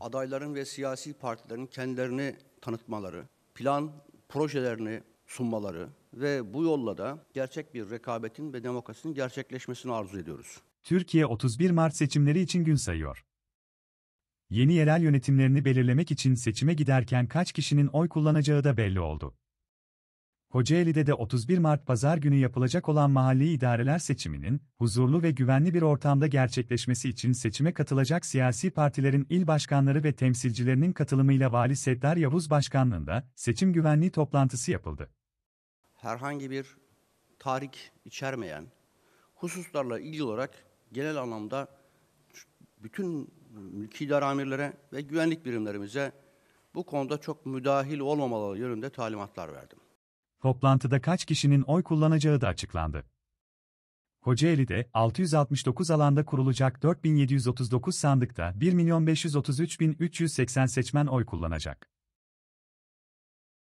adayların ve siyasi partilerin kendilerini tanıtmaları, plan projelerini sunmaları ve bu yolla da gerçek bir rekabetin ve demokrasinin gerçekleşmesini arzu ediyoruz. Türkiye 31 Mart seçimleri için gün sayıyor. Yeni yerel yönetimlerini belirlemek için seçime giderken kaç kişinin oy kullanacağı da belli oldu. Kocaeli'de de 31 Mart Pazar günü yapılacak olan mahalli idareler seçiminin, huzurlu ve güvenli bir ortamda gerçekleşmesi için seçime katılacak siyasi partilerin il başkanları ve temsilcilerinin katılımıyla Vali Seddar Yavuz Başkanlığında seçim güvenliği toplantısı yapıldı. Herhangi bir tahrik içermeyen hususlarla ilgili olarak genel anlamda bütün mülki idare amirlere ve güvenlik birimlerimize bu konuda çok müdahil olmamaları yönünde talimatlar verdim toplantıda kaç kişinin oy kullanacağı da açıklandı. Kocaeli'de 669 alanda kurulacak 4739 sandıkta 1.533.380 seçmen oy kullanacak.